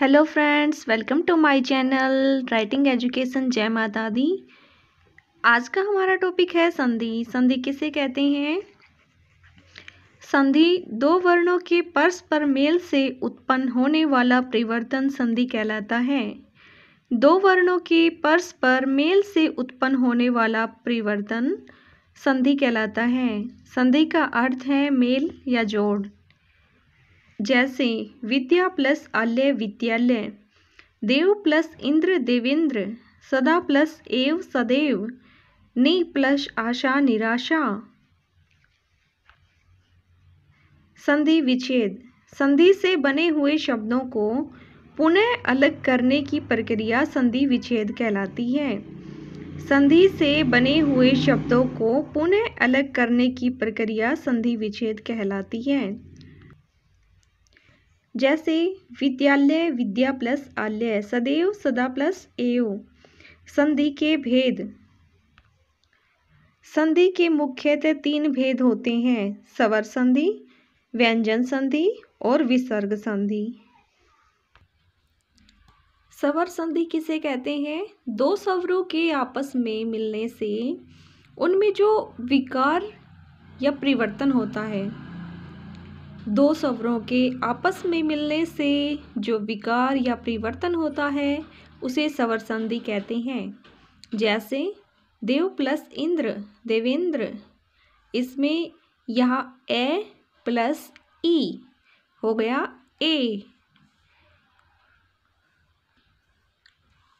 hello friends welcome to my channel writing education जय माता दी आज का हमारा टॉपिक है संधि संधि किसे कहते हैं संधि दो वर्णों के परस्पर मेल से उत्पन्न होने वाला परिवर्तन संधि कहलाता है दो वर्णों के परस्पर मेल से उत्पन्न होने वाला परिवर्तन संधि कहलाता है संधि का अर्थ है मेल या जोड़ जैसे विद्या प्लस आल्य विद्यालय देव प्लस इंद्र देवेंद्र सदा प्लस एव सदैव नि प्लस आशा निराशा संधि विच्छेद संधि से बने हुए शब्दों को पुनः अलग करने की प्रक्रिया संधि विच्छेद कहलाती है संधि से बने हुए शब्दों को पुनः अलग करने की प्रक्रिया संधि विच्छेद कहलाती है जैसे विद्यालय विद्या प्लस आलय सदैव सदा प्लस एव संधि के भेद संधि के मुख्यतः तीन भेद होते हैं सवर संधि व्यंजन संधि और विसर्ग संधि सवर संधि किसे कहते हैं दो सवरों के आपस में मिलने से उनमें जो विकार या परिवर्तन होता है दो स्वरों के आपस में मिलने से जो विकार या परिवर्तन होता है उसे सवर संधि कहते हैं जैसे देव प्लस इंद्र देवेंद्र इसमें यहाँ ए प्लस ई हो गया ए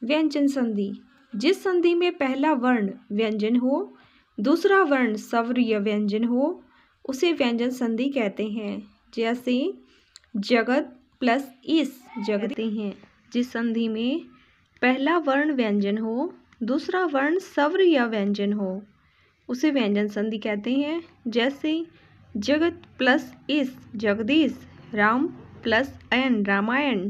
व्यंजन संधि जिस संधि में पहला वर्ण व्यंजन हो दूसरा वर्ण सवर या व्यंजन हो उसे व्यंजन संधि कहते हैं जैसे जगत प्लस इस जगते हैं जिस संधि में पहला वर्ण व्यंजन हो दूसरा वर्ण सवर या व्यंजन हो उसे व्यंजन संधि कहते हैं जैसे जगत प्लस इस Jagdish Ram plus N Ramayan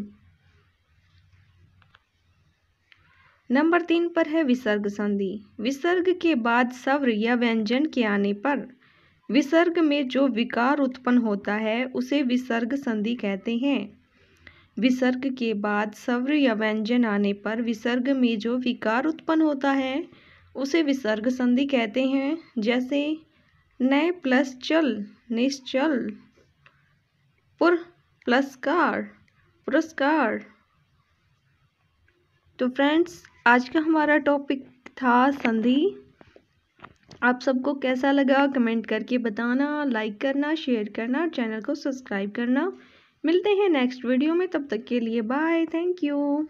number तीन पर है विसर्ग संधि विसर्ग के बाद सवर या व्यंजन के आने पर विसर्ग में जो विकार उत्पन्न होता है उसे विसर्ग संधि कहते हैं विसर्ग के बाद सव्र या व्यंजन आने पर विसर्ग में जो विकार उत्पन्न होता है उसे विसर्ग संधि कहते हैं जैसे नए प्लस चल निश्चल पुर प्लस कार पुरस्कार तो फ्रेंड्स आज का हमारा टॉपिक था संधि आप सबको कैसा लगा कमेंट करके बताना लाइक करना शेयर करना और चैनल को सब्सक्राइब करना मिलते हैं नेक्स्ट वीडियो में तब तक के लिए बाय थैंक यू